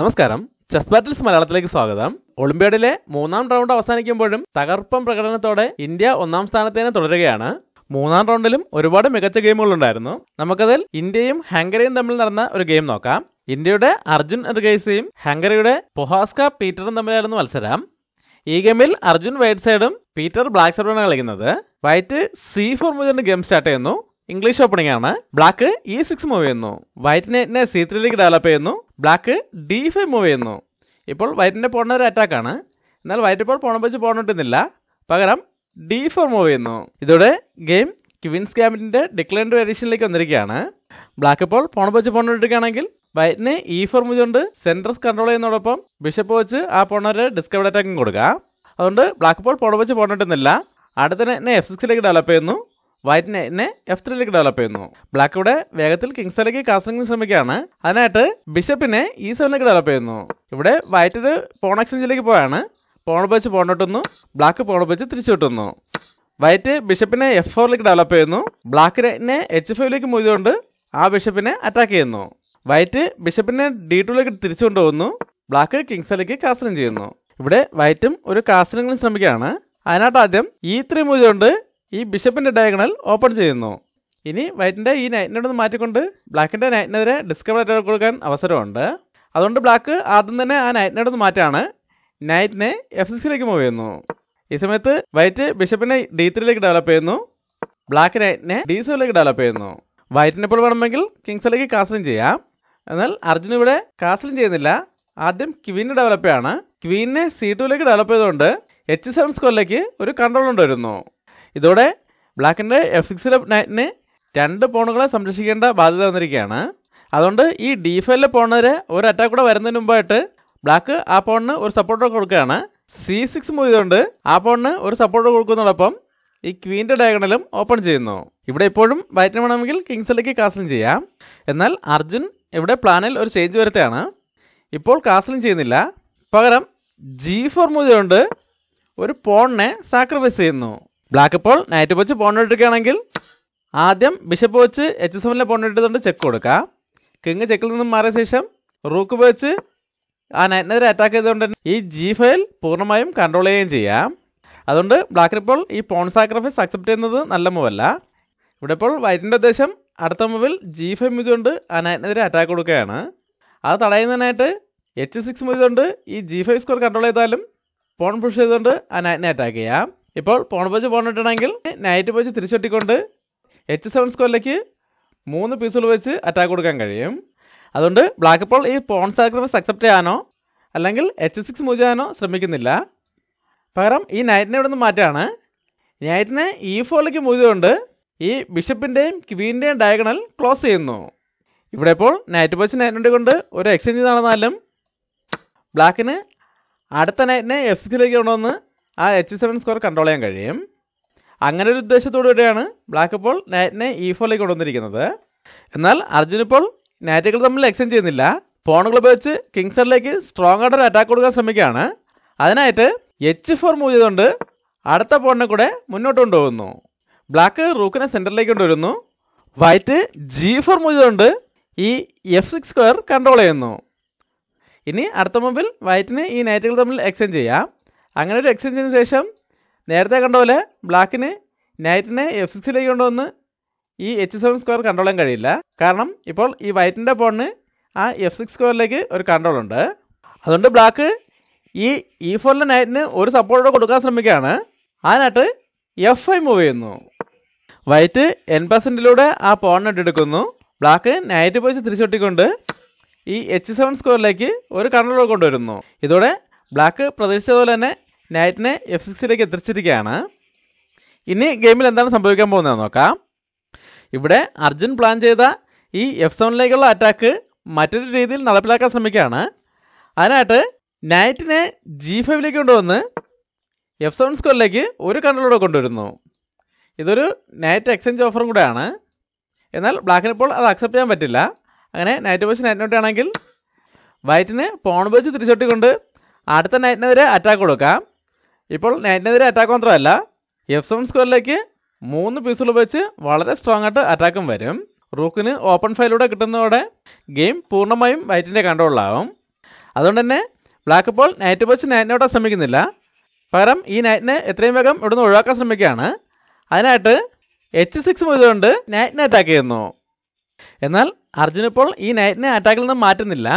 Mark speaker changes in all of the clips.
Speaker 1: നമസ്കാരം chess battles മലയാളത്തിലേക്ക് സ്വാഗതം ഒളിമ്പ്യാഡിലെ മൂന്നാം റൗണ്ട് അവസാനിക്കുമ്പോഴും തകർപ്പൻ പ്രകടനത്തോടെ ഇന്ത്യ ഒന്നാം സ്ഥാനത്തേനെ തുടരുകയാണ് മൂന്നാം റൗണ്ടിലും ഒരുപാട് മികച്ച ഗെയിമുകൾ ഉണ്ടായിരുന്നു നമുക്കതിൽ ഇന്ത്യയും ഹംഗറിയും തമ്മിൽ നടന്ന ഒരു ഗെയിം നോക്കാം ഇന്ത്യയുടെ അർജുൻ എർഗൈസയും ഹംഗറിയുടെ പൊഹാസ്ക പീറ്ററും തമ്മിലായിരുന്നു മത്സരം ഈ ഗെയിമിൽ അർജുൻ വൈറ്റ് സൈഡും പീറ്റർ ബ്ലാക്ക് സൈഡുമാണ് കളിക്കുന്നത് വൈറ്റ് സി ഫോർ മുതൽ ഗെയിം സ്റ്റാർട്ട് ചെയ്യുന്നു ഇംഗ്ലീഷ് ഓപ്പണിംഗ് ആണ് ബ്ലാക്ക് ഇ സിക്സ് മൂവ് ചെയ്യുന്നു വൈറ്റിന് എറ്റിനെ സി ത്രീയിലേക്ക് ഡെവലപ്പ് ചെയ്യുന്നു ബ്ലാക്ക് ഡി ഫൈവ് മൂവ് ചെയ്യുന്നു ഇപ്പോൾ വൈറ്റിൻ്റെ പോണ ഒരു അറ്റാക്കാണ് എന്നാൽ വൈറ്റ് ഇപ്പോൾ പോണം വെച്ച് പോണിട്ടുന്നില്ല പകരം ഡി ഫോർ മൂവ് ചെയ്യുന്നു ഇതോടെ ഗെയിം ക്വിൻസ് ക്യാമ്പിൻ്റെ ഡിക്ലൈൻഡ് വേരിയേഷനിലേക്ക് വന്നിരിക്കുകയാണ് ബ്ലാക്ക് ഇപ്പോൾ പോണ വെച്ച് പോണിട്ടിരിക്കുകയാണെങ്കിൽ വൈറ്റിനെ ഇ e ഫോർ കൊണ്ട് സെൻട്രസ് കൺട്രോൾ ചെയ്യുന്നതോടൊപ്പം ബിഷപ്പ് വെച്ച് ആ പോണൊരു ഡിസ്കവർഡ് അറ്റാക്കും കൊടുക്കുക അതുകൊണ്ട് ബ്ലാക്ക് ഇപ്പോൾ പോണ വെച്ച് പോണിട്ടുന്നില്ല അടുത്തന്നെ എഫ് സിക്സിലേക്ക് ഡെവലപ്പ് ചെയ്യുന്നു വൈറ്റിനെ എന്നെ എഫ് ത്രീയിലേക്ക് ഡെവലപ്പ് ചെയ്യുന്നു ബ്ലാക്ക് ഇവിടെ വേഗത്തിൽ കിങ്സിലേക്ക് കാസ്റ്റിംഗ് ശ്രമിക്കുകയാണ് അതിനായിട്ട് ബിഷപ്പിനെ ഈ സെവനിലേക്ക് ഡെവലപ്പ് ചെയ്യുന്നു ഇവിടെ വൈറ്റ് ഒരു പോൺ എക്സ്ചേഞ്ചിലേക്ക് പോയാണ് പോൺ ഉപയോഗിച്ച് പോൺ ബ്ലാക്ക് പോൺ ഉപയോഗിച്ച് തിരിച്ചു കിട്ടുന്നു വൈറ്റ് ബിഷപ്പിനെ എഫ് ഫോറിലേക്ക് ഡെവലപ്പ് ചെയ്യുന്നു ബ്ലാക്ക് റൈറ്റിനെ എച്ച് ഫൈവിലേക്ക് മൂതുകൊണ്ട് ആ ബിഷപ്പിനെ അറ്റാക്ക് ചെയ്യുന്നു വൈറ്റ് ബിഷപ്പിനെ ഡി ടുവിലേക്ക് തിരിച്ചു കൊണ്ടുപോകുന്നു ബ്ലാക്ക് കിങ്സിലേക്ക് കാസ്റ്റിംഗ് ചെയ്യുന്നു ഇവിടെ വൈറ്റും ഒരു കാസ്റ്റിംഗിലും ശ്രമിക്കുകയാണ് അതിനകത്ത് ആദ്യം ഈ e ത്രീ മൂതുകൊണ്ട് ഈ ബിഷപ്പിൻ്റെ ഡയഗണൽ ഓപ്പൺ ചെയ്യുന്നു ഇനി വൈറ്റിൻ്റെ ഈ നൈറ്റിനോടൊന്ന് മാറ്റിക്കൊണ്ട് ബ്ലാക്കിൻ്റെ നൈറ്റിനെതിരെ ഡിസ്കവർ അറ്റാക്ക് കൊടുക്കാൻ അവസരമുണ്ട് അതുകൊണ്ട് ബ്ലാക്ക് ആദ്യം തന്നെ ആ നൈറ്റിനോടൊന്ന് മാറ്റാണ് നൈറ്റിനെ എഫ് സിക്സിലേക്ക് മൂവ് ചെയ്യുന്നു ഈ സമയത്ത് വൈറ്റ് ബിഷപ്പിനെ ഡി ത്രീയിലേക്ക് ഡെവലപ്പ് ചെയ്യുന്നു ബ്ലാക്ക് നൈറ്റിനെ ഡി സെവിലേക്ക് ഡെവലപ്പ് ചെയ്യുന്നു വൈറ്റിനെ ഇപ്പോൾ വേണമെങ്കിൽ കിങ്സിലേക്ക് കാസ്ലിംഗ് ചെയ്യാം എന്നാൽ അർജുന ഇവിടെ കാസ്ലിംഗ് ചെയ്യുന്നില്ല ആദ്യം ക്വീനെ ഡെവലപ്പ് ചെയ്യാണ് ക്വീനെ സി ടുവിലേക്ക് ഡെവലപ്പ് ചെയ്തുകൊണ്ട് എച്ച് സെവൻ സ്കോറിലേക്ക് ഒരു കൺട്രോൾ കൊണ്ടുവരുന്നു ഇതോടെ ബ്ലാക്കിൻ്റെ എഫ് സിക്സിലെ നൈറ്റിന് രണ്ട് പോണുകളെ സംരക്ഷിക്കേണ്ട ബാധ്യത വന്നിരിക്കുകയാണ് അതുകൊണ്ട് ഈ ഡി ഫൈവിലെ പോണിന് ഒരു അറ്റാക്ക് കൂടെ വരുന്നതിന് മുമ്പായിട്ട് ബ്ലാക്ക് ആ പോണിന് ഒരു സപ്പോർട്ട് കൊടുക്കുകയാണ് സി സിക്സ് മൂവ് ചെയ്തുകൊണ്ട് ആ പോണിന് ഒരു സപ്പോർട്ട് കൊടുക്കുന്നതോടൊപ്പം ഈ ക്വീൻ്റെ ഡയഗണലും ഓപ്പൺ ചെയ്യുന്നു ഇവിടെ ഇപ്പോഴും വൈറ്റിന് വേണമെങ്കിൽ കിങ്സിലേക്ക് കാസലിംഗ് ചെയ്യാം എന്നാൽ അർജുൻ ഇവിടെ പ്ലാനിൽ ഒരു ചേഞ്ച് വരുത്തുകയാണ് ഇപ്പോൾ കാസലിംഗ് ചെയ്യുന്നില്ല പകരം ജി ഫോർ മൂവ് ചെയ്തുകൊണ്ട് ഒരു പോണിനെ സാക്രിഫൈസ് ചെയ്യുന്നു ബ്ലാക്ക് ഇപ്പോൾ നൈറ്റ് പോച്ച് പോണ്ട് എടുക്കുകയാണെങ്കിൽ ആദ്യം ബിഷപ്പ് വെച്ച് എച്ച് എസ് എമ്മിലെ പോണ്ട് എടുത്തുകൊണ്ട് ചെക്ക് കൊടുക്കുക കിങ് ചെക്കിൽ നിന്നും മാറിയ ശേഷം റൂക്ക് വെച്ച് ആ നൈറ്റിനെതിരെ അറ്റാക്ക് ചെയ്തുകൊണ്ട് തന്നെ ഈ ജി ഫയൽ പൂർണ്ണമായും കൺട്രോൾ ചെയ്യുകയും ചെയ്യാം അതുകൊണ്ട് ബ്ലാക്ക് ഇപ്പോൾ ഈ പോൺ സാക്രിഫൈസ് അക്സെപ്റ്റ് ചെയ്യുന്നത് നല്ല മൂവല്ല ഇവിടെ ഇപ്പോൾ വൈറ്റിൻ്റെ ഉദ്ദേശം അടുത്ത മൂവിൽ ജി ഫൈവ് മുജുകൊണ്ട് ആ നൈറ്റിനെതിരെ അറ്റാക്ക് കൊടുക്കുകയാണ് അത് തടയുന്നതിനായിട്ട് എച്ച് സിക്സ് മുജുകൊണ്ട് ഈ ജി ഫൈവ് സ്കോർ കൺട്രോൾ ചെയ്താലും പോൺ പുഷ് ചെയ്തുകൊണ്ട് ആ നൈറ്റിനെ അറ്റാക്ക് ചെയ്യാം ഇപ്പോൾ പോൺ ബജ് പോണിട്ടുണ്ടെങ്കിൽ നൈറ്റ് ബജ് തിരിച്ചൊട്ടിക്കൊണ്ട് എച്ച് സെവൻ സ്കോറിലേക്ക് മൂന്ന് പീസുകൾ വെച്ച് അറ്റാക്ക് കൊടുക്കാൻ കഴിയും അതുകൊണ്ട് ബ്ലാക്ക് ഇപ്പോൾ ഈ പോൺ സാക്രിഫൈസ് അക്സെപ്റ്റ് ചെയ്യാനോ അല്ലെങ്കിൽ എച്ച് സിക്സ് മൂവ് ചെയ്യാനോ ശ്രമിക്കുന്നില്ല പകരം ഈ നൈറ്റിനെ ഇവിടെ നിന്ന് മാറ്റാണ് നൈറ്റിനെ ഇ e ഫോറിലേക്ക് മൂവ് ചെയ്തുകൊണ്ട് ഈ ബിഷപ്പിൻ്റെയും ക്വീൻ്റെയും ഡയഗണൽ ക്ലോസ് ചെയ്യുന്നു ഇവിടെ ഇപ്പോൾ നൈറ്റ് ബോച്ച് നൈറ്റിനെ കൊണ്ട് ഒരു എക്സ്ചേഞ്ച് നടന്നാലും ബ്ലാക്കിന് അടുത്ത നൈറ്റിനെ എഫ് സിക്സിലേക്ക് കൊണ്ടുവന്ന് ആ എച്ച് സെവൻ സ്കോർ കൺട്രോൾ ചെയ്യാൻ കഴിയും അങ്ങനെ ഒരു ഉദ്ദേശത്തോടുകൂടിയാണ് ബ്ലാക്ക് ഇപ്പോൾ നൈറ്റിനെ ഇ e ഫോറിലേക്ക് കൊണ്ടുവന്നിരിക്കുന്നത് എന്നാൽ അർജുൻ ഇപ്പോൾ നൈറ്റുകൾ തമ്മിൽ എക്സ്ചേഞ്ച് ചെയ്യുന്നില്ല പോണുകൾ ഉപയോഗിച്ച് കിങ്സറിലേക്ക് സ്ട്രോങ് ആയിട്ട് ഒരു അറ്റാക്ക് കൊടുക്കാൻ ശ്രമിക്കുകയാണ് അതിനായിട്ട് എച്ച് ഫോർ മൂവ് ചെയ്തുകൊണ്ട് അടുത്ത പോണിനെ കൂടെ മുന്നോട്ട് കൊണ്ടുപോകുന്നു ബ്ലാക്ക് റൂക്കിനെ സെൻറ്ററിലേക്ക് കൊണ്ടുവരുന്നു വൈറ്റ് ജി ഫോർ മൂവ് ചെയ്തുകൊണ്ട് ഈ എഫ് സിക്സ് സ്ക്വയർ കൺട്രോൾ ചെയ്യുന്നു ഇനി അടുത്ത മുമ്പിൽ വൈറ്റിന് ഈ നൈറ്റുകൾ തമ്മിൽ എക്സ്ചേഞ്ച് ചെയ്യാം അങ്ങനെ ഒരു എക്സ്ചേഞ്ചിന് ശേഷം നേരത്തെ കണ്ട പോലെ ബ്ലാക്കിന് നൈറ്റിനെ എഫ് സിക്സിലേക്ക് കൊണ്ടുവന്ന് ഈ എച്ച് സെവൻ സ്ക്വയർ കണ്ട്രോൾ ചെയ്യാൻ കഴിയില്ല കാരണം ഇപ്പോൾ ഈ വൈറ്റിൻ്റെ പോണിന് ആ എഫ് സിക്സ് സ്ക്വയറിലേക്ക് ഒരു കൺട്രോൾ ഉണ്ട് അതുകൊണ്ട് ബ്ലാക്ക് ഈ ഇ ഫോറിലെ നൈറ്റിന് ഒരു സപ്പോർട്ടോടെ കൊടുക്കാൻ ശ്രമിക്കുകയാണ് ആ എഫ് ഐ മൂവ് ചെയ്യുന്നു വൈറ്റ് എൻ പെർസെൻറ്റിലൂടെ ആ പോൺ ഇട്ടെടുക്കുന്നു ബ്ലാക്ക് നൈറ്റ് പോയിച്ച് തിരിച്ചൊട്ടിക്കൊണ്ട് ഈ എച്ച് സെവൻ സ്ക്വയറിലേക്ക് ഒരു കൺട്രോൾ കൊണ്ടുവരുന്നു ഇതോടെ ബ്ലാക്ക് പ്രതീക്ഷിച്ചതുപോലെ തന്നെ നൈറ്റിനെ എഫ് സിക്സിലേക്ക് എത്തിച്ചിരിക്കുകയാണ് ഇനി ഗെയിമിൽ എന്താണ് സംഭവിക്കാൻ പോകുന്നത് നോക്കാം ഇവിടെ അർജുൻ പ്ലാൻ ചെയ്ത ഈ എഫ് സെവനിലേക്കുള്ള അറ്റാക്ക് മറ്റൊരു രീതിയിൽ നടപ്പിലാക്കാൻ ശ്രമിക്കുകയാണ് അതിനായിട്ട് നൈറ്റിനെ ജി ഫൈവിലേക്ക് കൊണ്ടുവന്ന് എഫ് സെവൻ സ്കോറിലേക്ക് ഒരു കണ്ണിലൂടെ കൊണ്ടുവരുന്നു ഇതൊരു നൈറ്റ് എക്സ്ചേഞ്ച് ഓഫറും കൂടെയാണ് എന്നാൽ ബ്ലാക്കിന് ഇപ്പോൾ അത് അക്സെപ്റ്റ് ചെയ്യാൻ പറ്റില്ല അങ്ങനെ നൈറ്റ് ബോയ്സ് നൈറ്റ് നോട്ട് ആണെങ്കിൽ വൈറ്റിന് പോൺ ബോയ്സ് തിരിച്ചൊട്ടിക്കൊണ്ട് അടുത്ത നൈറ്റിനെതിരെ അറ്റാക്ക് കൊടുക്കാം ഇപ്പോൾ നൈറ്റിനെതിരെ അറ്റാക്ക് മാത്രമല്ല എഫ് സെവൻ സ്ക്വയറിലേക്ക് മൂന്ന് പീസുകൾ വെച്ച് വളരെ സ്ട്രോങ് ആയിട്ട് അറ്റാക്കും വരും റൂക്കിന് ഓപ്പൺ ഫയലൂടെ കിട്ടുന്നതോടെ ഗെയിം പൂർണ്ണമായും വൈറ്റിൻ്റെ കണ്ട്രോളിലാവും അതുകൊണ്ട് തന്നെ ബ്ലാക്ക് ഇപ്പോൾ നൈറ്റ് വെച്ച് വിടാൻ ശ്രമിക്കുന്നില്ല പകരം ഈ നൈറ്റിനെ എത്രയും വേഗം ഇവിടുന്ന് ഒഴിവാക്കാൻ ശ്രമിക്കുകയാണ് അതിനായിട്ട് എച്ച് സിക്സ് മുതുകൊണ്ട് നൈറ്റിനെ അറ്റാക്ക് ചെയ്യുന്നു എന്നാൽ അർജുൻ ഇപ്പോൾ ഈ നൈറ്റിനെ അറ്റാക്കിൽ നിന്ന് മാറ്റുന്നില്ല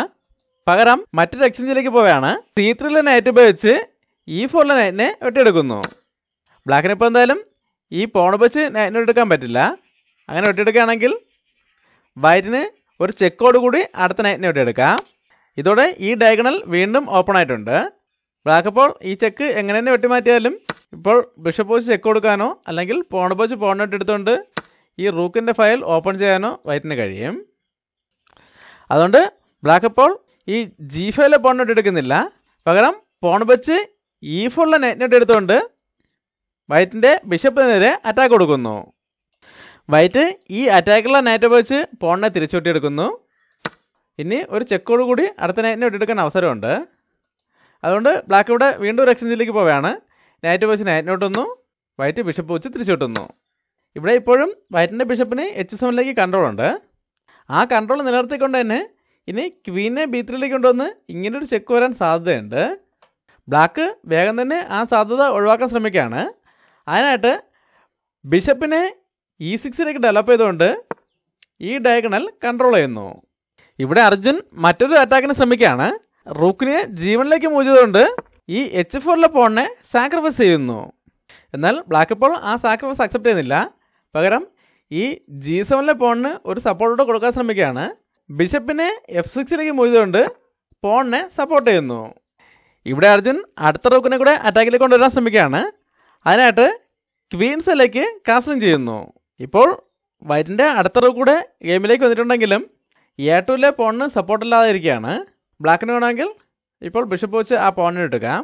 Speaker 1: പകരം മറ്റൊരു എക്സ്ചേഞ്ചിലേക്ക് പോവുകയാണ് സി നൈറ്റ് ഉപയോഗിച്ച് ഈ ഫോറിലെ നൈറ്റിനെ വെട്ടിയെടുക്കുന്നു ബ്ലാക്കിനെ ഇപ്പോൾ എന്തായാലും ഈ പോണ വെച്ച് നൈറ്റിനെ എടുക്കാൻ പറ്റില്ല അങ്ങനെ വെട്ടിയെടുക്കുകയാണെങ്കിൽ വൈറ്റിന് ഒരു ചെക്കോട് കൂടി അടുത്ത നൈറ്റിനെ വെട്ടിയെടുക്കാം ഇതോടെ ഈ ഡയഗണൽ വീണ്ടും ഓപ്പൺ ആയിട്ടുണ്ട് ബ്ലാക്ക് അപ്പോൾ ഈ ചെക്ക് എങ്ങനെ തന്നെ വെട്ടിമാറ്റിയാലും ഇപ്പോൾ ബിഷപ്പ് വെച്ച് ചെക്ക് കൊടുക്കാനോ അല്ലെങ്കിൽ പോണ വെച്ച് പോണോട്ട് എടുത്തുകൊണ്ട് ഈ റൂക്കിൻ്റെ ഫയൽ ഓപ്പൺ ചെയ്യാനോ വൈറ്റിന് കഴിയും അതുകൊണ്ട് ബ്ലാക്ക് അപ്പോൾ ഈ ജി ഫയലെ പോണോട്ട് എടുക്കുന്നില്ല പകരം പോണ വെച്ച് ഈഫുള്ള e നെറ്റ് എടുത്തുകൊണ്ട് വൈറ്റിൻ്റെ ബിഷപ്പിനെതിരെ അറ്റാക്ക് കൊടുക്കുന്നു വൈറ്റ് ഈ അറ്റാക്കുള്ള നൈറ്റ് ഉപയോഗിച്ച് പോണിനെ തിരിച്ചുവിട്ടിയെടുക്കുന്നു ഇനി ഒരു ചെക്കോട് കൂടി അടുത്ത നൈറ്റിനെ വിട്ടിയെടുക്കാൻ അവസരമുണ്ട് അതുകൊണ്ട് ബ്ലാക്ക് ഇവിടെ വീണ്ടും ഒരു എക്സ്ചേഞ്ചിലേക്ക് പോവുകയാണ് നൈറ്റ് ഉപയോഗിച്ച് നൈറ്റിനോട്ടുന്നു വൈറ്റ് ബിഷപ്പ് വെച്ച് തിരിച്ചുവിട്ടുന്നു ഇവിടെ ഇപ്പോഴും വൈറ്റിൻ്റെ ബിഷപ്പിന് എച്ച് സെവനിലേക്ക് കൺട്രോൾ ഉണ്ട് ആ കൺട്രോൾ നിലനിർത്തിക്കൊണ്ട് തന്നെ ഇനി ക്വീനെ ബി ത്രീയിലേക്ക് കൊണ്ടുവന്ന് ഇങ്ങനൊരു ചെക്ക് വരാൻ സാധ്യതയുണ്ട് ബ്ലാക്ക് വേഗം തന്നെ ആ സാധ്യത ഒഴിവാക്കാൻ ശ്രമിക്കുകയാണ് അതിനായിട്ട് ബിഷപ്പിനെ ഇ സിക്സിലേക്ക് ഡെവലപ്പ് ചെയ്തുകൊണ്ട് ഈ ഡയഗണൽ കൺട്രോൾ ചെയ്യുന്നു ഇവിടെ അർജുൻ മറ്റൊരു അറ്റാക്കിന് ശ്രമിക്കുകയാണ് റൂക്കിനെ ജീവനിലേക്ക് മൂച്ചതുകൊണ്ട് ഈ എച്ച് ഫോറിലെ പോണിനെ സാക്രിഫൈസ് ചെയ്യുന്നു എന്നാൽ ബ്ലാക്ക് ഇപ്പോൾ ആ സാക്രിഫൈസ് അക്സെപ്റ്റ് ചെയ്യുന്നില്ല പകരം ഈ ജി സെവനിലെ പോണിന് ഒരു സപ്പോർട്ടോടെ കൊടുക്കാൻ ശ്രമിക്കുകയാണ് ബിഷപ്പിനെ എഫ് സിക്സിലേക്ക് മൂച്ചതുകൊണ്ട് പോണിനെ സപ്പോർട്ട് ചെയ്യുന്നു ഇവിടെ അർജുൻ അടുത്ത റോക്കിനെ കൂടെ അറ്റാക്കിലേക്ക് കൊണ്ടുവരാൻ ശ്രമിക്കുകയാണ് അതിനായിട്ട് ക്വീൻസിലേക്ക് കാസ്റ്റിംഗ് ചെയ്യുന്നു ഇപ്പോൾ വൈറ്റിൻ്റെ അടുത്ത റൂക്ക് കൂടെ ഗെയിമിലേക്ക് വന്നിട്ടുണ്ടെങ്കിലും എ ടുവിലെ പോണിന് സപ്പോർട്ടില്ലാതെ ഇരിക്കുകയാണ് ബ്ലാക്കിന് വേണമെങ്കിൽ ഇപ്പോൾ ബിഷപ്പ് വെച്ച് ആ പോണിനെടുക്കാം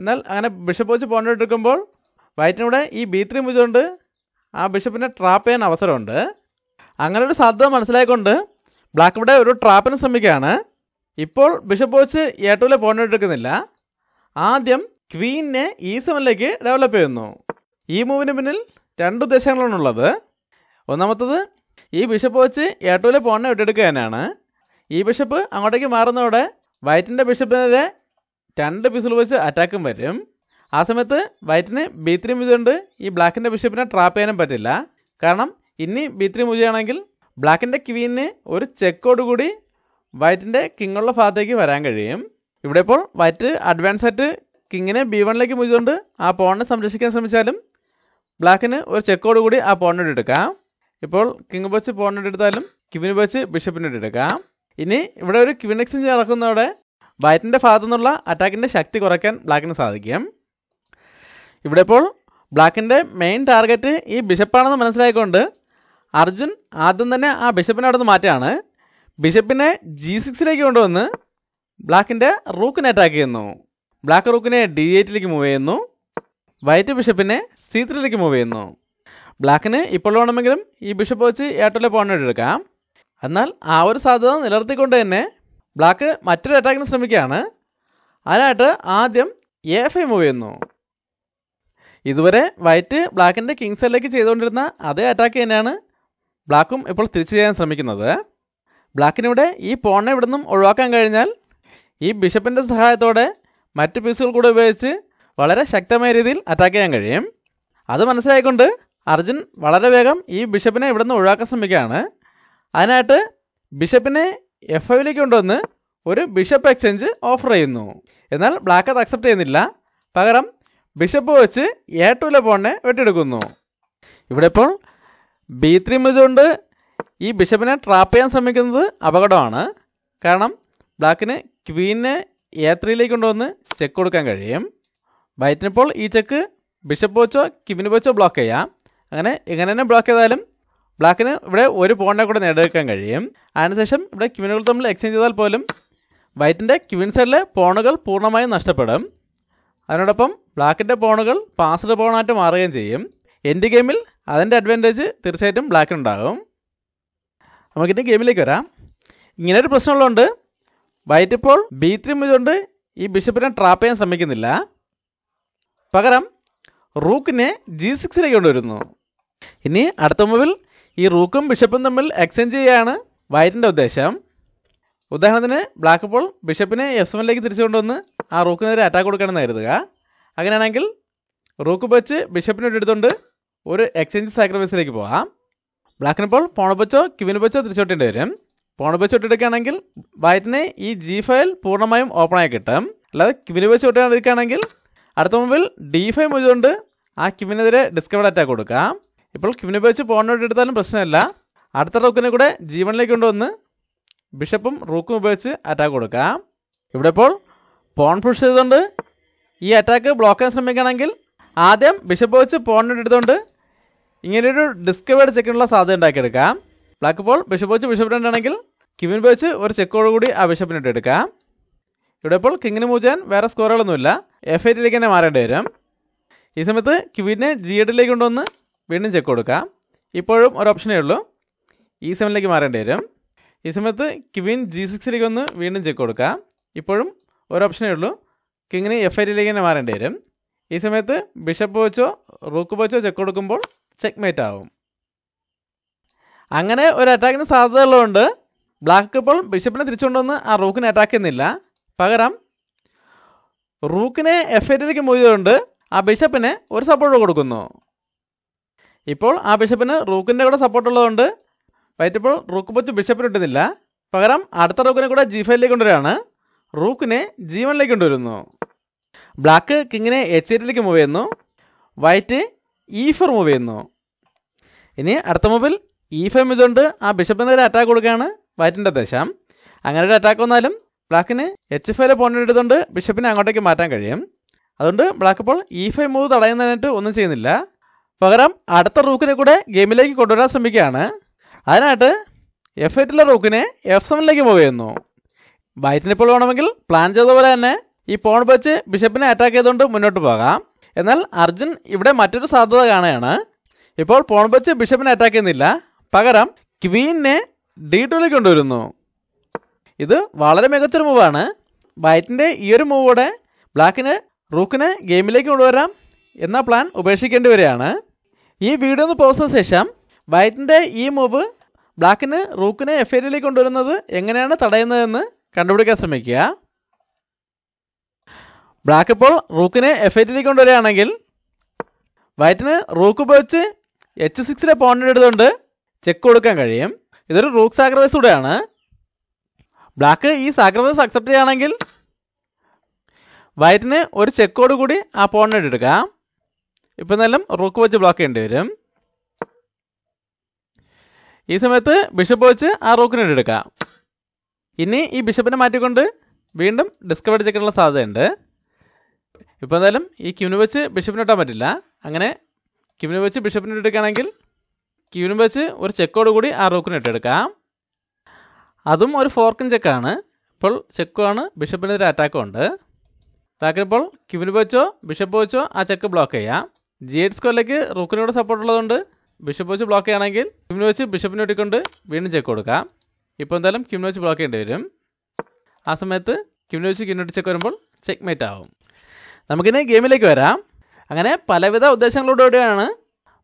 Speaker 1: എന്നാൽ അങ്ങനെ ബിഷപ്പ് വെച്ച് പോണിനെടുക്കുമ്പോൾ എടുക്കുമ്പോൾ വൈറ്റിനൂടെ ഈ ബി ത്രീ വെച്ചുകൊണ്ട് ആ ബിഷപ്പിനെ ട്രാപ്പ് ചെയ്യാൻ അവസരമുണ്ട് അങ്ങനെ ഒരു സാധ്യത മനസ്സിലായിക്കൊണ്ട് ബ്ലാക്ക് ഇവിടെ ഒരു ട്രാപ്പിന് ശ്രമിക്കുകയാണ് ഇപ്പോൾ ബിഷപ്പ് വെച്ച് എ ടുവിലെ ആദ്യം ക്വീനെ ഈ സെവനിലേക്ക് ഡെവലപ്പ് ചെയ്യുന്നു ഈ മൂവിന് പിന്നിൽ രണ്ട് ഉള്ളത് ഒന്നാമത്തത് ഈ ബിഷപ്പ് വെച്ച് എ ടുവിലെ വിട്ടെടുക്കുക തന്നെയാണ് ഈ ബിഷപ്പ് അങ്ങോട്ടേക്ക് മാറുന്നതോടെ വൈറ്റിൻ്റെ ബിഷപ്പിനെതിരെ രണ്ട് പീസിൽ വെച്ച് അറ്റാക്കും വരും ആ സമയത്ത് വൈറ്റിന് ബി ത്രീ മുജയുണ്ട് ഈ ബ്ലാക്കിൻ്റെ ബിഷപ്പിനെ ട്രാപ്പ് ചെയ്യാനും പറ്റില്ല കാരണം ഇനി ബി ത്രീ മുജയാണെങ്കിൽ ബ്ലാക്കിൻ്റെ ക്വീനിന് ഒരു കൂടി വൈറ്റിൻ്റെ കിങ്ങുള്ള ഭാഗത്തേക്ക് വരാൻ കഴിയും ഇവിടെ ഇപ്പോൾ വൈറ്റ് അഡ്വാൻസ് ആയിട്ട് കിങ്ങിനെ ബി വണ്ണിലേക്ക് മുതിച്ചുകൊണ്ട് ആ പോണിനെ സംരക്ഷിക്കാൻ ശ്രമിച്ചാലും ബ്ലാക്കിന് ഒരു ചെക്കോട് കൂടി ആ പോണിനോട് എടുക്കാം ഇപ്പോൾ കിങ് ബച്ച് പോണിനോട് എടുത്താലും ക്വിൻ ബച്ച് ബിഷപ്പിനോട് എടുക്കാം ഇനി ഇവിടെ ഒരു ക്വിൻ എക്സ്ചേഞ്ച് നടക്കുന്നതോടെ വൈറ്റിൻ്റെ ഭാഗത്തു നിന്നുള്ള അറ്റാക്കിൻ്റെ ശക്തി കുറയ്ക്കാൻ ബ്ലാക്കിന് സാധിക്കും ഇവിടെ ഇപ്പോൾ ബ്ലാക്കിൻ്റെ മെയിൻ ടാർഗറ്റ് ഈ ബിഷപ്പാണെന്ന് മനസ്സിലായിക്കൊണ്ട് അർജുൻ ആദ്യം തന്നെ ആ ബിഷപ്പിനെ അവിടെ നിന്ന് മാറ്റുകയാണ് ബിഷപ്പിനെ ജി സിക്സിലേക്ക് കൊണ്ടുവന്ന് ബ്ലാക്കിൻ്റെ റൂക്കിനെ അറ്റാക്ക് ചെയ്യുന്നു ബ്ലാക്ക് റൂക്കിനെ ഡി എയ്റ്റിലേക്ക് മൂവ് ചെയ്യുന്നു വൈറ്റ് ബിഷപ്പിനെ സി ത്രീയിലേക്ക് മൂവ് ചെയ്യുന്നു ബ്ലാക്കിന് ഇപ്പോൾ വേണമെങ്കിലും ഈ ബിഷപ്പ് വെച്ച് ഏട്ടോലെ പോകാൻ എടുക്കാം എന്നാൽ ആ ഒരു സാധ്യത നിലനിർത്തിക്കൊണ്ട് തന്നെ ബ്ലാക്ക് മറ്റൊരു അറ്റാക്കിന് ശ്രമിക്കുകയാണ് അതിനായിട്ട് ആദ്യം എ ഫൈ മൂവ് ചെയ്യുന്നു ഇതുവരെ വൈറ്റ് ബ്ലാക്കിൻ്റെ കിങ് ചെയ്തുകൊണ്ടിരുന്ന അതേ അറ്റാക്ക് തന്നെയാണ് ബ്ലാക്കും ഇപ്പോൾ തിരിച്ചു ചെയ്യാൻ ശ്രമിക്കുന്നത് ബ്ലാക്കിനൂടെ ഈ പോണിനെ ഇവിടെ നിന്നും ഒഴിവാക്കാൻ കഴിഞ്ഞാൽ ഈ ബിഷപ്പിൻ്റെ സഹായത്തോടെ മറ്റ് പീസുകൾ കൂടെ ഉപയോഗിച്ച് വളരെ ശക്തമായ രീതിയിൽ അറ്റാക്ക് ചെയ്യാൻ കഴിയും അത് മനസ്സിലായിക്കൊണ്ട് അർജുൻ വളരെ വേഗം ഈ ബിഷപ്പിനെ ഇവിടെ നിന്ന് ഒഴിവാക്കാൻ ശ്രമിക്കുകയാണ് അതിനായിട്ട് ബിഷപ്പിനെ എഫ് ഐയിലേക്ക് കൊണ്ടുവന്ന് ഒരു ബിഷപ്പ് എക്സ്ചേഞ്ച് ഓഫർ ചെയ്യുന്നു എന്നാൽ ബ്ലാക്ക് അത് അക്സെപ്റ്റ് ചെയ്യുന്നില്ല പകരം ബിഷപ്പ് വെച്ച് എ ടുവിലെ പോണിനെ വെട്ടിയെടുക്കുന്നു ഇവിടെ ഇപ്പോൾ ബി ത്രീ മിതുകൊണ്ട് ഈ ബിഷപ്പിനെ ട്രാപ്പ് ചെയ്യാൻ ശ്രമിക്കുന്നത് അപകടമാണ് കാരണം ബ്ലാക്കിന് ക്വീനെ എ ത്രീയിലേക്ക് കൊണ്ടുവന്ന് ചെക്ക് കൊടുക്കാൻ കഴിയും വൈറ്റിനിപ്പോൾ ഈ ചെക്ക് ബിഷപ്പ് വെച്ചോ ക്വീന് വെച്ചോ ബ്ലോക്ക് ചെയ്യാം അങ്ങനെ എങ്ങനെ തന്നെ ബ്ലോക്ക് ചെയ്താലും ബ്ലാക്കിന് ഇവിടെ ഒരു പോയിൻ്റെ കൂടെ നേടിയെടുക്കാൻ കഴിയും അതിനുശേഷം ഇവിടെ ക്വിനുകൾ തമ്മിൽ എക്സ്ചേഞ്ച് ചെയ്താൽ പോലും വൈറ്റിൻ്റെ ക്വിൻ സൈഡിലെ പോണുകൾ പൂർണ്ണമായും നഷ്ടപ്പെടും അതിനോടൊപ്പം ബ്ലാക്കിൻ്റെ പോണുകൾ പാസ്ഡ് പോണായിട്ട് മാറുകയും ചെയ്യും എൻഡ് ഗെയിമിൽ അതിൻ്റെ അഡ്വാൻറ്റേജ് തീർച്ചയായിട്ടും ബ്ലാക്കിനുണ്ടാകും നമുക്കിൻ്റെ ഗെയിമിലേക്ക് വരാം ഇങ്ങനെ ഒരു പ്രശ്നമുള്ളതുകൊണ്ട് വൈറ്റ് ഇപ്പോൾ ബി ത്രീ മുതുകൊണ്ട് ഈ ബിഷപ്പിനെ ട്രാപ്പ് ചെയ്യാൻ ശ്രമിക്കുന്നില്ല പകരം റൂക്കിനെ ജി സിക്സിലേക്ക് കൊണ്ടുവരുന്നു ഇനി അടുത്ത മുമ്പിൽ ഈ റൂക്കും ബിഷപ്പും തമ്മിൽ എക്സ്ചേഞ്ച് ചെയ്യുകയാണ് വൈറ്റിൻ്റെ ഉദ്ദേശം ഉദാഹരണത്തിന് ബ്ലാക്ക് ഇപ്പോൾ ബിഷപ്പിനെ എസ് എമ്മിലേക്ക് തിരിച്ചു കൊണ്ടുവന്ന് ആ റൂക്കിനെതിരെ അറ്റാക്ക് കൊടുക്കണമെന്ന് കരുതുക അങ്ങനെയാണെങ്കിൽ റൂക്ക് വെച്ച് ബിഷപ്പിനെ എടുത്തുകൊണ്ട് ഒരു എക്സ്ചേഞ്ച് സാക്രിഫൈസിലേക്ക് പോകാം പോണപ്പച്ചോ പോണബച്ചോ പച്ചോ തിരിച്ചോട്ടേണ്ടി വരും പോണബച്ച് ഇട്ടിട്ടൊക്കെയാണെങ്കിൽ വൈറ്റിന് ഈ ജി ഫയൽ പൂർണ്ണമായും ഓപ്പൺ ആയി കിട്ടും അല്ലാതെ പച്ച ഇട്ടുകൊണ്ടിരിക്കുകയാണെങ്കിൽ അടുത്ത മുമ്പിൽ ഡി ഫൈവ് മുഴുവൻ ആ കിവിനെതിരെ ഡിസ്കവർ അറ്റാക്ക് കൊടുക്കാം ഇപ്പോൾ പച്ച പോണോട്ട് എടുത്താലും പ്രശ്നമില്ല അടുത്ത റൂക്കിനെ കൂടെ ജീവനിലേക്ക് കൊണ്ടുവന്ന് ബിഷപ്പും റൂക്കും ഉപയോഗിച്ച് അറ്റാക്ക് കൊടുക്കാം ഇവിടെ ഇപ്പോൾ പോൺ പുഷ് ചെയ്തുകൊണ്ട് ഈ അറ്റാക്ക് ബ്ലോക്ക് ചെയ്യാൻ ശ്രമിക്കുകയാണെങ്കിൽ ആദ്യം ബിഷപ്പ് വെച്ച് പോണിനോട്ട് എടുത്തുകൊണ്ട് ഇങ്ങനെയൊരു ഡിസ്കവേർഡ് ചെക്കിനുള്ള സാധ്യത ഉണ്ടാക്കിയെടുക്കാം ബ്ലാക്ക് പോൾ ബിഷപ്പ് വെച്ച് ബിഷപ്പ് രണ്ട് ആണെങ്കിൽ കിവിൻ വെച്ച് ഒരു ചെക്കോടുകൂടി ആ ബിഷപ്പിനോട്ട് എടുക്കാം ഇവിടെ ഇപ്പോൾ കിങ്ങിന് മൂജാൻ വേറെ സ്കോറുകളൊന്നുമില്ല എഫ് എയ്റ്റിലേക്ക് തന്നെ മാറേണ്ടി വരും ഈ സമയത്ത് ക്യൂവിനെ ജി എഡിലേക്ക് കൊണ്ടുവന്ന് വീണ്ടും ചെക്ക് കൊടുക്കാം ഇപ്പോഴും ഒരു ഓപ്ഷനേ ഉള്ളൂ ഇ e സെവനിലേക്ക് മാറേണ്ടി വരും ഈ സമയത്ത് ക്യൂവിൻ ജി സിക്സിലേക്ക് ഒന്ന് വീണ്ടും ചെക്ക് കൊടുക്കാം ഇപ്പോഴും ഒരു ഓപ്ഷനേ ഉള്ളൂ കിങ്ങിന് എഫ് ഐറ്റിലേക്ക് തന്നെ മാറേണ്ടി വരും ഈ സമയത്ത് ബിഷപ്പ് വെച്ചോ റൂക്ക് വെച്ചോ ചെക്ക് കൊടുക്കുമ്പോൾ ചെക്ക്മേറ്റ് ആവും അങ്ങനെ ഒരു അറ്റാക്കിന് സാധ്യത ഉള്ളതുകൊണ്ട് ബ്ലാക്ക് ഇപ്പോൾ ബിഷപ്പിനെ തിരിച്ചുകൊണ്ടുവന്ന് ആ റൂക്കിനെ അറ്റാക്ക് ചെയ്യുന്നില്ല പകരം റൂക്കിനെ എഫ് എയിലേക്ക് മൂവ് ചെയ്തുകൊണ്ട് ആ ബിഷപ്പിന് ഒരു സപ്പോർട്ട് കൊടുക്കുന്നു ഇപ്പോൾ ആ ബിഷപ്പിന് റൂക്കിൻ്റെ കൂടെ സപ്പോർട്ട് ഉള്ളതുകൊണ്ട് വൈറ്റ് ഇപ്പോൾ റൂക്ക് പൊച്ച് ബിഷപ്പിന് കിട്ടുന്നില്ല പകരം അടുത്ത റൂക്കിനെ കൂടെ ജി ഫൈവിലേക്ക് കൊണ്ടുവരികയാണ് റൂക്കിനെ ജി കൊണ്ടുവരുന്നു ബ്ലാക്ക് കിങ്ങിനെ എച്ച് എയിലേക്ക് മൂവ് ചെയ്യുന്നു വൈറ്റ് ഈഫർ മൂവ് ചെയ്യുന്നു ഇനി അടുത്ത മൂവിൽ ഈഫർ മൂവ് ചെയ്തുകൊണ്ട് ആ ബിഷപ്പിന് നേരെ അറ്റാക്ക് കൊടുക്കുകയാണ് വൈറ്റിൻ്റെ ദശ അങ്ങനെ ഒരു അറ്റാക്ക് വന്നാലും ബ്ലാക്കിന് എച്ച് ഫൈവിലെ പോയിന്റ് എടുത്തുകൊണ്ട് ബിഷപ്പിനെ അങ്ങോട്ടേക്ക് മാറ്റാൻ കഴിയും അതുകൊണ്ട് ബ്ലാക്ക് ഇപ്പോൾ ഇ ഫൈവ് മൂവ് തടയുന്നതിനായിട്ട് ഒന്നും ചെയ്യുന്നില്ല പകരം അടുത്ത റൂക്കിനെ കൂടെ ഗെയിമിലേക്ക് കൊണ്ടുവരാൻ ശ്രമിക്കുകയാണ് അതിനായിട്ട് എഫ് എയ്റ്റിലെ റൂക്കിനെ എഫ് സെവനിലേക്ക് മൂവ് ചെയ്യുന്നു വൈറ്റിനിപ്പോൾ വേണമെങ്കിൽ പ്ലാൻ ചെയ്ത പോലെ തന്നെ ഈ പോൺ വെച്ച് ബിഷപ്പിനെ അറ്റാക്ക് ചെയ്തുകൊണ്ട് മുന്നോട്ട് പോകാം എന്നാൽ അർജുൻ ഇവിടെ മറ്റൊരു സാധ്യത കാണുകയാണ് ഇപ്പോൾ പോൺബച്ച് ബിഷപ്പിനെ അറ്റാക്ക് ചെയ്യുന്നില്ല പകരം ക്വീനെ ഡി ടുവിലേക്ക് കൊണ്ടുവരുന്നു ഇത് വളരെ മികച്ചൊരു മൂവാണ് വൈറ്റിൻ്റെ ഈ ഒരു മൂവോടെ ബ്ലാക്കിന് റൂക്കിനെ ഗെയിമിലേക്ക് കൊണ്ടുവരാം എന്ന പ്ലാൻ ഉപേക്ഷിക്കേണ്ടി വരികയാണ് ഈ വീഡിയോ ഒന്ന് പോസ്റ്റ് ശേഷം വൈറ്റിൻ്റെ ഈ മൂവ് ബ്ലാക്കിന് റൂക്കിനെ എഫ് എയിലേക്ക് കൊണ്ടുവരുന്നത് എങ്ങനെയാണ് തടയുന്നതെന്ന് കണ്ടുപിടിക്കാൻ ശ്രമിക്കുക ബ്ലാക്ക് ഇപ്പോൾ റൂക്കിനെ എഫ് ഐ ടി കൊണ്ടുവരികയാണെങ്കിൽ വൈറ്റിന് റൂക്ക് ഉപയോഗിച്ച് എച്ച് സിക്സിലെ പോണ്ടിൻ്റെ എടുത്തുകൊണ്ട് ചെക്ക് കൊടുക്കാൻ കഴിയും ഇതൊരു റൂക്ക് സാക്രിഫൈസ് കൂടെയാണ് ബ്ലാക്ക് ഈ സാക്രിഫൈസ് അക്സെപ്റ്റ് ചെയ്യുകയാണെങ്കിൽ വൈറ്റിന് ഒരു ചെക്കോട് കൂടി ആ പോണ്ടിൻ്റെ എടുക്കാം ഇപ്പം എന്നാലും റൂക്ക് വെച്ച് ബ്ലോക്ക് ചെയ്യേണ്ടി വരും ഈ സമയത്ത് ബിഷപ്പ് വെച്ച് ആ റൂക്കിനെ എടുക്കാം ഇനി ഈ ബിഷപ്പിനെ മാറ്റിക്കൊണ്ട് വീണ്ടും ഡിസ്കവർ ചെയ്യാനുള്ള സാധ്യതയുണ്ട് ഇപ്പോൾ എന്തായാലും ഈ ക്യൂവിന് വെച്ച് ബിഷപ്പിന് ഇട്ടാൻ പറ്റില്ല അങ്ങനെ ക്യൂവിന് വെച്ച് ബിഷപ്പിന് ഇട്ടെടുക്കുകയാണെങ്കിൽ ക്യൂവിന് വെച്ച് ഒരു ചെക്കോട് കൂടി ആ റൂക്കിന് ഇട്ടെടുക്കാം അതും ഒരു ഫോർക്കിൻ ചെക്കാണ് ഇപ്പോൾ ചെക്കുമാണ് ബിഷപ്പിനെതിരെ അറ്റാക്കും ഉണ്ട് അതാക്കിയപ്പോൾ ക്യൂവിന് വെച്ചോ ബിഷപ്പ് വെച്ചോ ആ ചെക്ക് ബ്ലോക്ക് ചെയ്യാം ജി എഡ് സ്കോറിലേക്ക് റോക്കിനോട് സപ്പോർട്ട് ഉള്ളതുകൊണ്ട് ബിഷപ്പ് വെച്ച് ബ്ലോക്ക് ചെയ്യണമെങ്കിൽ ക്യൂവിന് വെച്ച് ബിഷപ്പിനെ ഇട്ടിക്കൊണ്ട് വീണ്ടും ചെക്ക് കൊടുക്കാം ഇപ്പോൾ എന്തായാലും ക്യൂവിന് വെച്ച് ബ്ലോക്ക് ചെയ്യേണ്ടി വരും ആ സമയത്ത് ക്യൂവിന് വെച്ച് ക്യൂവിനോട്ട് ചെക്ക് വരുമ്പോൾ ചെക്ക് മേറ്റ് ആവും നമുക്കിനി ഗെയിമിലേക്ക് വരാം അങ്ങനെ പലവിധ ഉദ്ദേശങ്ങളോടുകൂടിയാണ്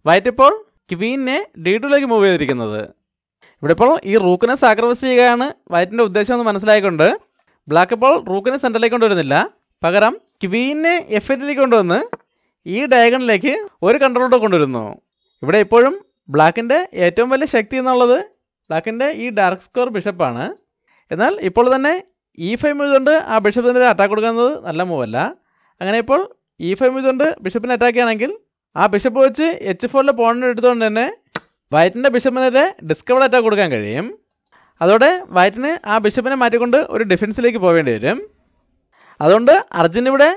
Speaker 1: വൈറ്റ് ഇപ്പോൾ ക്വീനെ ഡി ടുലേക്ക് മൂവ് ചെയ്തിരിക്കുന്നത് ഇവിടെ ഇപ്പോൾ ഈ റൂക്കിനെ സാക്രിഫൈസ് ചെയ്യുകയാണ് വൈറ്റിൻ്റെ ഉദ്ദേശം എന്ന് മനസ്സിലായിക്കൊണ്ട് ബ്ലാക്ക് ഇപ്പോൾ റൂക്കിനെ സെൻറ്ററിലേക്ക് കൊണ്ടുവരുന്നില്ല പകരം ക്വീനെ എഫ് എറ്റിലേക്ക് കൊണ്ടുവന്ന് ഈ ഡയഗണിലേക്ക് ഒരു കൺട്രോളോട് കൊണ്ടുവരുന്നു ഇവിടെ ഇപ്പോഴും ബ്ലാക്കിൻ്റെ ഏറ്റവും വലിയ ശക്തി എന്നുള്ളത് ബ്ലാക്കിൻ്റെ ഈ ഡാർക്ക് സ്കോർ ബിഷപ്പാണ് എന്നാൽ ഇപ്പോൾ തന്നെ ഈ e ഫൈവ് ആ ബിഷപ്പിൻ്റെ അറ്റാക്ക് കൊടുക്കുന്നത് നല്ല മൂവല്ല അങ്ങനെ ഇപ്പോൾ ഇ e ഫൈവ് ഇതുകൊണ്ട് ബിഷപ്പിനെ അറ്റാക്ക് ആണെങ്കിൽ ആ ബിഷപ്പ് വെച്ച് എച്ച് ഫോറിലെ പോണന്റ് എടുത്തുകൊണ്ട് തന്നെ വൈറ്റിൻ്റെ ബിഷപ്പിനെതിരെ ഡിസ്കവർ അറ്റാക്ക് കൊടുക്കാൻ കഴിയും അതോടെ വൈറ്റിന് ആ ബിഷപ്പിനെ മാറ്റിക്കൊണ്ട് ഒരു ഡിഫൻസിലേക്ക് പോവേണ്ടി വരും അതുകൊണ്ട് അർജുൻ ഇവിടെ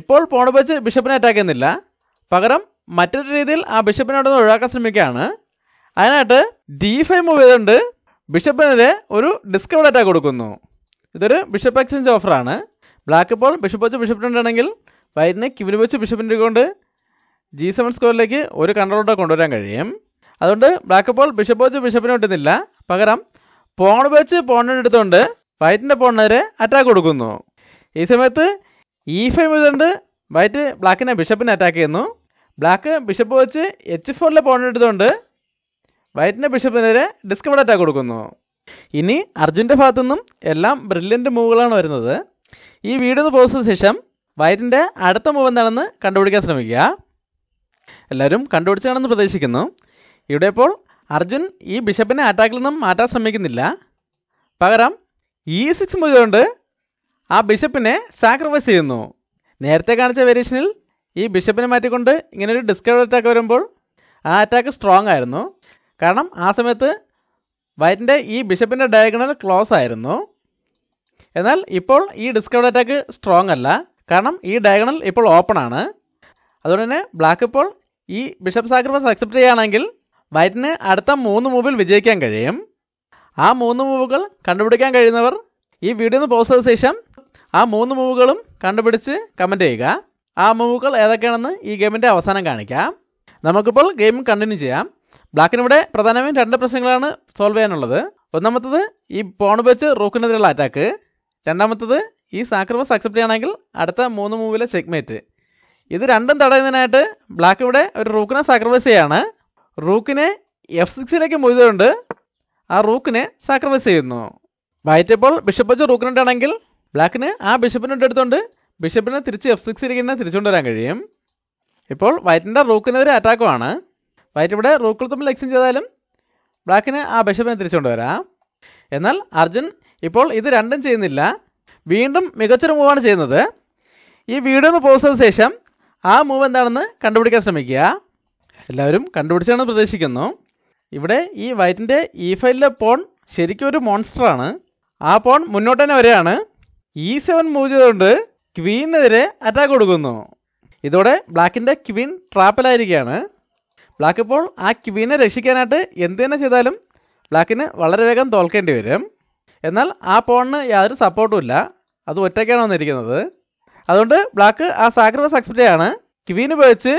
Speaker 1: ഇപ്പോൾ പോണ വെച്ച് ബിഷപ്പിനെ അറ്റാക്ക് ചെയ്യുന്നില്ല പകരം മറ്റൊരു രീതിയിൽ ആ ബിഷപ്പിനെ അവിടെ നിന്ന് ഒഴിവാക്കാൻ ശ്രമിക്കുകയാണ് അതിനായിട്ട് ഡി ഫൈവ് മൂവ് ചെയ്തുകൊണ്ട് ബിഷപ്പിനെതിരെ ഒരു ഡിസ്കവർ അറ്റാക്ക് കൊടുക്കുന്നു ഇതൊരു ബിഷപ്പ് എക്സ്ചേഞ്ച് ഓഫറാണ് ബ്ലാക്ക് ഇപ്പോൾ ബിഷപ്പ് വെച്ച് ബിഷപ്പ് ആണെങ്കിൽ വൈറ്റിനെ ക്യൂവിന് വെച്ച് ബിഷപ്പിൻ്റെ കൊണ്ട് ജി സെവൻ സ്കോറിലേക്ക് ഒരു കൺട്രോളോടെ കൊണ്ടുവരാൻ കഴിയും അതുകൊണ്ട് ബ്ലാക്ക് ഇപ്പോൾ ബിഷപ്പ് വെച്ച് ബിഷപ്പിനെ കിട്ടുന്നില്ല പകരം പോൺ വെച്ച് പോണിനെ എടുത്തുകൊണ്ട് വൈറ്റിൻ്റെ പോണിനെ അറ്റാക്ക് കൊടുക്കുന്നു ഈ സമയത്ത് ഇ e ഫൈവ് ചെയ്തുകൊണ്ട് വൈറ്റ് ബ്ലാക്കിനെ ബിഷപ്പിനെ അറ്റാക്ക് ചെയ്യുന്നു ബ്ലാക്ക് ബിഷപ്പ് വെച്ച് എച്ച് ഫോറിലെ പോണിനെ എടുത്തുകൊണ്ട് വൈറ്റിൻ്റെ ബിഷപ്പിനെതിരെ ഡിസ്കവർ അറ്റാക്ക് കൊടുക്കുന്നു ഇനി അർജുൻ്റെ ഭാഗത്തു നിന്നും എല്ലാം ബ്രില്യൻ്റ് മൂവുകളാണ് വരുന്നത് ഈ വീഡിയോ പോസ്റ്റതിന് ശേഷം വയറ്റിൻ്റെ അടുത്ത മൂവ് എന്താണെന്ന് കണ്ടുപിടിക്കാൻ ശ്രമിക്കുക എല്ലാവരും കണ്ടുപിടിച്ച് പ്രതീക്ഷിക്കുന്നു ഇവിടെ ഇപ്പോൾ അർജുൻ ഈ ബിഷപ്പിനെ അറ്റാക്കിൽ നിന്നും മാറ്റാൻ ശ്രമിക്കുന്നില്ല പകരം ഈ e സിക്സ് മൂവ് കൊണ്ട് ആ ബിഷപ്പിനെ സാക്രിഫൈസ് ചെയ്യുന്നു നേരത്തെ കാണിച്ച വേരിയേഷനിൽ ഈ ബിഷപ്പിനെ മാറ്റിക്കൊണ്ട് ഇങ്ങനൊരു ഡിസ്കവർ അറ്റാക്ക് വരുമ്പോൾ ആ അറ്റാക്ക് സ്ട്രോങ് ആയിരുന്നു കാരണം ആ സമയത്ത് വയറ്റിൻ്റെ ഈ ബിഷപ്പിൻ്റെ ഡയഗണൽ ക്ലോസ് ആയിരുന്നു എന്നാൽ ഇപ്പോൾ ഈ ഡിസ്കവർ അറ്റാക്ക് സ്ട്രോങ് അല്ല കാരണം ഈ ഡയഗണൽ ഇപ്പോൾ ഓപ്പൺ ആണ് അതുകൊണ്ട് തന്നെ ബ്ലാക്ക് ഇപ്പോൾ ഈ ബിഷപ്പ് സാക്രിഫൈസ് അക്സെപ്റ്റ് ചെയ്യുകയാണെങ്കിൽ വൈറ്റിന് അടുത്ത മൂന്ന് മൂവിൽ വിജയിക്കാൻ കഴിയും ആ മൂന്ന് മൂവുകൾ കണ്ടുപിടിക്കാൻ കഴിയുന്നവർ ഈ വീഡിയോ ഒന്ന് പോസ്റ്റ് ചെയ്ത ശേഷം ആ മൂന്ന് മൂവുകളും കണ്ടുപിടിച്ച് കമൻ്റ് ചെയ്യുക ആ മൂവുകൾ ഏതൊക്കെയാണെന്ന് ഈ ഗെയിമിൻ്റെ അവസാനം കാണിക്കാം നമുക്കിപ്പോൾ ഗെയിം കണ്ടിന്യൂ ചെയ്യാം ബ്ലാക്കിനിവിടെ പ്രധാനമായും രണ്ട് പ്രശ്നങ്ങളാണ് സോൾവ് ചെയ്യാനുള്ളത് ഒന്നാമത്തത് ഈ പോൺ വെച്ച് റോക്കിനെതിരെയുള്ള അറ്റാക്ക് രണ്ടാമത്തത് ഈ സാക്രിഫൈസ് അക്സെപ്റ്റ് ചെയ്യണമെങ്കിൽ അടുത്ത മൂന്ന് മൂവിലെ ചെക്മേറ്റ് ഇത് രണ്ടും തടയുന്നതിനായിട്ട് ബ്ലാക്ക് ഇവിടെ ഒരു റൂക്കിനെ സാക്രിഫൈസ് ചെയ്യാണ് റൂക്കിനെ എഫ് സിക്സിലേക്ക് മൊയ്തുകൊണ്ട് ആ റൂക്കിനെ സാക്രിഫൈസ് ചെയ്യുന്നു വയറ്റപ്പോൾ ബിഷപ്പ് വെച്ച് റൂക്കിനുണ്ടാണെങ്കിൽ ബ്ലാക്കിന് ആ ബിഷപ്പിനോട്ട് എടുത്തുകൊണ്ട് ബിഷപ്പിനെ തിരിച്ച് എഫ് സിക്സിലേക്ക് തന്നെ തിരിച്ചുകൊണ്ട് വരാൻ കഴിയും ഇപ്പോൾ വൈറ്റിൻ്റെ റൂക്കിനെതിരെ അറ്റാക്കുമാണ് വൈറ്റ് ഇവിടെ റൂക്കുകൾ തമ്മിൽ എക്സ്ചേഞ്ച് ചെയ്താലും ബ്ലാക്കിന് ആ ബിഷപ്പിനെ തിരിച്ചുകൊണ്ട് വരാം എന്നാൽ അർജുൻ ഇപ്പോൾ ഇത് രണ്ടും ചെയ്യുന്നില്ല വീണ്ടും മികച്ചൊരു മൂവാണ് ചെയ്യുന്നത് ഈ വീഡിയോ ഒന്ന് പോസ് ചെയ്ത ശേഷം ആ മൂവ് എന്താണെന്ന് കണ്ടുപിടിക്കാൻ ശ്രമിക്കുക എല്ലാവരും കണ്ടുപിടിച്ചാണെന്ന് പ്രതീക്ഷിക്കുന്നു ഇവിടെ ഈ വൈറ്റിൻ്റെ ഈ ഫൈലിലെ പോൺ ശരിക്കും ഒരു മോൺസ്റ്ററാണ് ആ പോൺ മുന്നോട്ട് തന്നെ വരെയാണ് ഈ സെവൻ മൂവ് ചെയ്തുകൊണ്ട് ക്വീനെതിരെ അറ്റാക്ക് കൊടുക്കുന്നു ഇതോടെ ബ്ലാക്കിൻ്റെ ക്വീൻ ട്രാപ്പിലായിരിക്കുകയാണ് ബ്ലാക്ക് ഇപ്പോൾ ആ ക്വീനെ രക്ഷിക്കാനായിട്ട് എന്ത് തന്നെ ചെയ്താലും ബ്ലാക്കിന് വളരെ വേഗം തോൽക്കേണ്ടി വരും എന്നാൽ ആ പോണിന് യാതൊരു സപ്പോർട്ടും ഇല്ല അത് ഒറ്റയ്ക്കാണ് വന്നിരിക്കുന്നത് അതുകൊണ്ട് ബ്ലാക്ക് ആ സാക്രിഫൈസ് അക്സെപ്റ്റ് ചെയ്യാണ് ക്വീൻ ഉപയോഗിച്ച്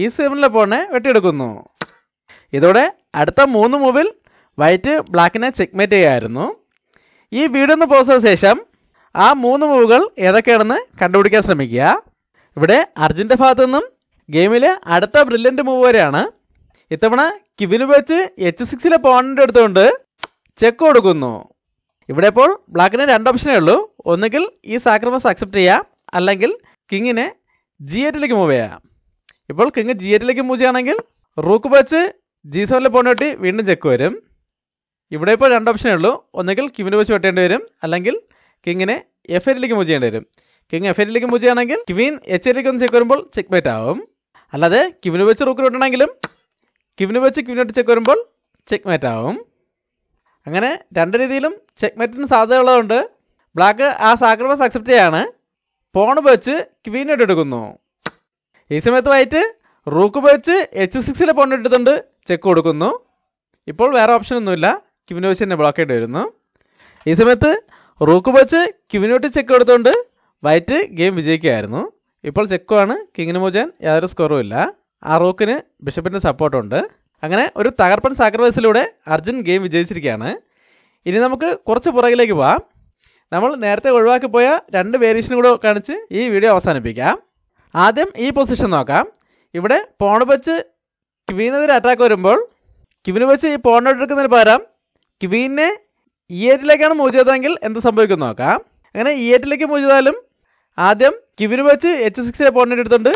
Speaker 1: ഈ സെവനിലെ പോണിനെ വെട്ടിയെടുക്കുന്നു ഇതോടെ അടുത്ത മൂന്ന് മൂവിൽ വൈറ്റ് ബ്ലാക്കിനെ ചെക്ക്മേറ്റ് ചെയ്യായിരുന്നു ഈ വീടൊന്ന് പോസ്റ്റതിന് ശേഷം ആ മൂന്ന് മൂവുകൾ ഏതൊക്കെയാണെന്ന് കണ്ടുപിടിക്കാൻ ശ്രമിക്കുക ഇവിടെ അർജുൻ്റെ ഭാഗത്തു നിന്നും ഗെയിമിലെ അടുത്ത ബ്രില്യൻ്റ് മൂവ് വരെയാണ് ഇത്തവണ കിവിൻ ഉപയോഗിച്ച് എച്ച് സിക്സിലെ പോണിൻ്റെ അടുത്തുകൊണ്ട് ചെക്ക് കൊടുക്കുന്നു ഇവിടെ ഇപ്പോൾ ബ്ലാക്കിന് രണ്ട് ഓപ്ഷനേ ഉള്ളൂ ഒന്നുകിൽ ഈ സാക്രിഫൈസ് അക്സെപ്റ്റ് ചെയ്യാം അല്ലെങ്കിൽ കിങ്ങിനെ ജി എറ്റിലേക്ക് മൂവ് ചെയ്യാം ഇപ്പോൾ കിങ് ജി എറ്റിലേക്ക് മൂവ് ചെയ്യുകയാണെങ്കിൽ റൂക്ക് വെച്ച് ജി സെവനിൽ പോകുന്ന വെട്ടി വീണ്ടും ചെക്ക് വരും ഇവിടെ ഇപ്പോൾ രണ്ട് ഓപ്ഷനേ ഉള്ളൂ ഒന്നുകിൽ കിമിന് വെച്ച് വെട്ടേണ്ടി വരും അല്ലെങ്കിൽ കിങ്ങിനെ എഫ് എറ്റിലേക്ക് മൂവ് ചെയ്യേണ്ടി വരും കിങ് എഫ് എറ്റിലേക്ക് മൂവ് ചെയ്യുകയാണെങ്കിൽ കിവിൻ എച്ച് എറ്റിലേക്ക് ഒന്ന് ചെക്ക് വരുമ്പോൾ ചെക്ക് മേറ്റ് ആവും അല്ലാതെ കിമിന് വെച്ച് റൂക്ക് വെട്ടണമെങ്കിലും കിമിന് വെച്ച് കിവിനോട്ട് ചെക്ക് വരുമ്പോൾ ചെക്ക് മേറ്റ് ആവും അങ്ങനെ രണ്ട് രീതിയിലും ചെക്ക്മേറ്റിന് സാധ്യതയുള്ളതുകൊണ്ട് ബ്ലാക്ക് ആ സാക്രിഫൈസ് അക്സെപ്റ്റ് ചെയ്യാണ് പോൺ ഉപയോഗിച്ച് ക്വീൻ എടുക്കുന്നു ഈ സമയത്ത് വൈറ്റ് റൂക്ക് ഉപയോഗിച്ച് എച്ച് സിക്സിലെ പോൺ ഇട്ടിട്ടുണ്ട് ചെക്ക് കൊടുക്കുന്നു ഇപ്പോൾ വേറെ ഓപ്ഷൻ ഒന്നുമില്ല ക്യൂവിന് വെച്ച് തന്നെ ബ്ലോക്ക് ചെയ്യേണ്ടി വരുന്നു ഈ സമയത്ത് റൂക്ക് വെച്ച് ക്യൂവിനോട്ട് ചെക്ക് എടുത്തുകൊണ്ട് വൈറ്റ് ഗെയിം വിജയിക്കുകയായിരുന്നു ഇപ്പോൾ ചെക്കുമാണ് കിങ്ങിന് മോചൻ യാതൊരു സ്കോറും ഇല്ല ആ റൂക്കിന് ബിഷപ്പിൻ്റെ സപ്പോർട്ടുണ്ട് അങ്ങനെ ഒരു തകർപ്പൻ സാക്രിഫൈസിലൂടെ അർജുൻ ഗെയിം വിജയിച്ചിരിക്കുകയാണ് ഇനി നമുക്ക് കുറച്ച് പുറകിലേക്ക് പോവാം നമ്മൾ നേരത്തെ ഒഴിവാക്കി പോയ രണ്ട് വേരിയേഷൻ കൂടെ കാണിച്ച് ഈ വീഡിയോ അവസാനിപ്പിക്കാം ആദ്യം ഈ പൊസിഷൻ നോക്കാം ഇവിടെ പോണ് വെച്ച് ക്വീനെതിരെ അറ്റാക്ക് വരുമ്പോൾ ക്വീന് വെച്ച് ഈ പോണോട്ട് എടുക്കുന്നതിന് പകരം ക്വീനെ ഈ e എറ്റിലേക്കാണ് മൂവ് ചെയ്തതെങ്കിൽ എന്ത് സംഭവിക്കും നോക്കാം അങ്ങനെ ഈ എറ്റിലേക്ക് മൂവ് ചെയ്താലും ആദ്യം ക്യൂവിന് വെച്ച് എച്ച് സിക്സിലെ പോണോട്ട് എടുത്തുകൊണ്ട്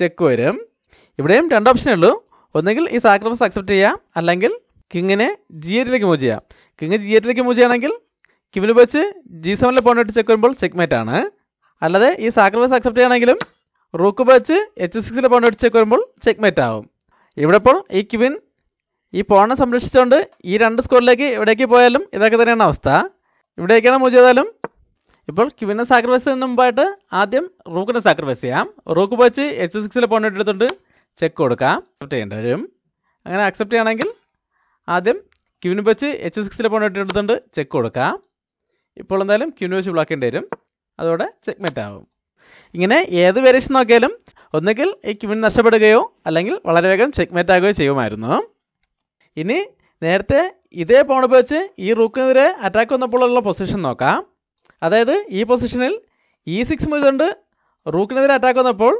Speaker 1: ചെക്ക് വരും ഇവിടെയും രണ്ട് ഓപ്ഷനേ ഉള്ളൂ ഒന്നെങ്കിൽ ഈ സാക്രിഫൈസ് അക്സെപ്റ്റ് ചെയ്യാം അല്ലെങ്കിൽ കിങ്ങിനെ ജി എറ്റിലേക്ക് മൂവ് ചെയ്യാം കിങ് ജി എറ്റിലേക്ക് മൂവ് ചെയ്യുകയാണെങ്കിൽ കിവിന് വെച്ച് ജി പോയിന്റ് പോയിട്ട് ചെക്ക് വരുമ്പോൾ ചെക്ക്മേറ്റ് ആണ് അല്ലാതെ ഈ സാക്രിഫൈസ് അക്സെപ്റ്റ് ചെയ്യണമെങ്കിലും റൂക്ക് വെച്ച് എച്ച് പോയിന്റ് പോയിട്ട് ചെക്ക് വരുമ്പോൾ ചെക്ക്മേറ്റ് ആവും ഇവിടെ ഇപ്പോൾ ഈ കിവിൻ ഈ പോണെ സംരക്ഷിച്ചുകൊണ്ട് ഈ രണ്ട് സ്കോറിലേക്ക് എവിടേക്ക് പോയാലും ഇതൊക്കെ തന്നെയാണ് അവസ്ഥ ഇവിടേക്കാണ് മൂവ് ചെയ്താലും ഇപ്പോൾ ക്യൂവിനെ സാക്രിഫൈസ് ചെയ്യുന്ന മുമ്പായിട്ട് ആദ്യം റൂക്കിനെ സാക്രിഫൈസ് ചെയ്യാം റൂക്ക് വെച്ച് എച്ച് സിക്സിലെ പോയിന്റ് എടുത്തുകൊണ്ട് ചെക്ക് കൊടുക്കാം അക്സെപ്റ്റ് ചെയ്യേണ്ടി വരും അങ്ങനെ അക്സെപ്റ്റ് ചെയ്യണമെങ്കിൽ ആദ്യം ക്യൂന് വെച്ച് എച്ച് സിക്സിലെ പോയിന്റ് ഇട്ടെടുത്തുകൊണ്ട് ചെക്ക് കൊടുക്കാം ഇപ്പോൾ എന്തായാലും ക്യൂന് വെച്ച് ബ്ലോക്ക് ചെയ്യേണ്ടി വരും അതോടെ ചെക്ക്മേറ്റ് ആവും ഇങ്ങനെ ഏത് വേരിയേഷൻ നോക്കിയാലും ഒന്നുകിൽ ഈ ക്യൂൻ നഷ്ടപ്പെടുകയോ അല്ലെങ്കിൽ വളരെ വേഗം ചെക്ക്മേറ്റ് ആകുകയോ ചെയ്യുമായിരുന്നു ഇനി നേരത്തെ ഇതേ പോണ് വെച്ച് ഈ റൂക്കിനെതിരെ അറ്റാക്ക് വന്നപ്പോഴുള്ള പൊസിഷൻ നോക്കാം അതായത് ഈ പൊസിഷനിൽ ഇ സിക്സ് മുതൽ റൂക്കിനെതിരെ അറ്റാക്ക് വന്നപ്പോൾ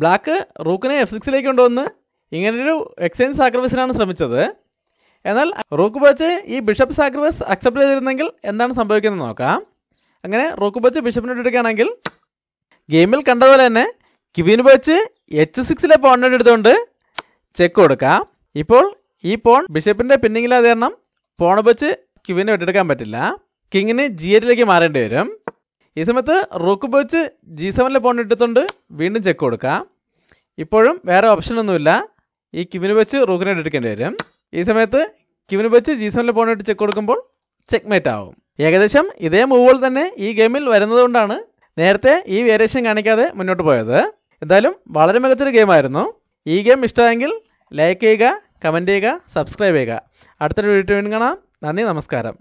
Speaker 1: ബ്ലാക്ക് റൂക്കിനെ എഫ് സിക്സിലേക്ക് കൊണ്ടുവന്ന് ഇങ്ങനൊരു എക്സ്ചേഞ്ച് സാക്രിഫൈസിനാണ് ശ്രമിച്ചത് എന്നാൽ റൂക്ക് ബച്ച് ഈ ബിഷപ്പ് സാക്രിഫൈസ് അക്സെപ്റ്റ് ചെയ്തിരുന്നെങ്കിൽ എന്താണ് സംഭവിക്കുന്നത് നോക്കാം അങ്ങനെ റൂക്ക് ബച്ച് ബിഷപ്പിനെ എടുക്കുകയാണെങ്കിൽ ഗെയിമിൽ കണ്ടതുപോലെ തന്നെ കിവിൻ ബച്ച് എച്ച് സിക്സിലെ പോണിനോട് എടുത്തുകൊണ്ട് ചെക്ക് കൊടുക്കാം ഇപ്പോൾ ഈ പോൺ ബിഷപ്പിൻ്റെ പിന്നിങ്ങിലാതെ കാരണം പോണ ബച്ച് കിവിനെ വിട്ടെടുക്കാൻ പറ്റില്ല കിങ്ങിന് ജി എറ്റിലേക്ക് മാറേണ്ടി വരും ഈ സമയത്ത് റൂക്ക് ഉപയോഗിച്ച് ജി സെവനിൽ പോണ്ട് ഇട്ടിട്ടുണ്ട് വീണ്ടും ചെക്ക് കൊടുക്കാം ഇപ്പോഴും വേറെ ഓപ്ഷനൊന്നുമില്ല ഈ ക്യൂവിന് വെച്ച് റൂക്കിനെ എടുക്കേണ്ടി വരും ഈ സമയത്ത് ക്യൂവിന് വെച്ച് ജി സെവനിലെ പോണ്ടിട്ട് ചെക്ക് കൊടുക്കുമ്പോൾ ചെക്ക്മേറ്റ് ആവും ഏകദേശം ഇതേ മൂവുകൾ തന്നെ ഈ ഗെയിമിൽ വരുന്നതുകൊണ്ടാണ് നേരത്തെ ഈ വേരിയേഷൻ കാണിക്കാതെ മുന്നോട്ട് പോയത് എന്തായാലും വളരെ മികച്ചൊരു ഗെയിമായിരുന്നു ഈ ഗെയിം ഇഷ്ടമായെങ്കിൽ ലൈക്ക് ചെയ്യുക കമൻറ്റ് ചെയ്യുക സബ്സ്ക്രൈബ് ചെയ്യുക അടുത്തൊരു വീഡിയോ വീണ്ടും കാണാം നന്ദി നമസ്കാരം